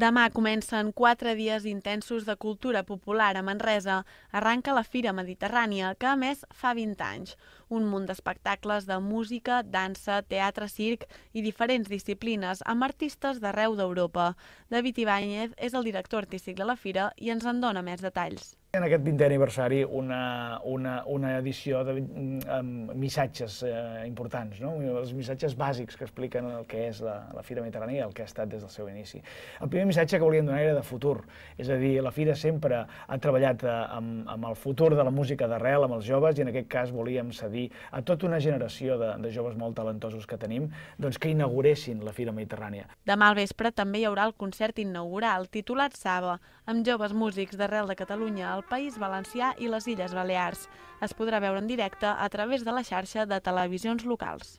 Demà comencen quatre dies intensos de cultura popular a Manresa. Arranca la Fira Mediterrània, que a més fa 20 anys. Un munt d'espectacles de música, dansa, teatre, circ i diferents disciplines amb artistes d'arreu d'Europa. David Ibáñez és el director artístic de la Fira i ens en dona més detalls en aquest 20è aniversari una, una, una edició de mm, amb missatges eh, importants, no? els missatges bàsics que expliquen el que és la, la Fira Mediterrània i el que ha estat des del seu inici. El primer missatge que volíem donar era de futur, és a dir, la Fira sempre ha treballat eh, amb, amb el futur de la música d'arrel, amb els joves, i en aquest cas volíem cedir a tota una generació de, de joves molt talentosos que tenim doncs, que inauguressin la Fira Mediterrània. Demà al vespre també hi haurà el concert inaugural titulat Saba, amb joves músics d'arrel de Catalunya al el País Valencià i les Illes Balears. Es podrà veure en directe a través de la xarxa de televisions locals.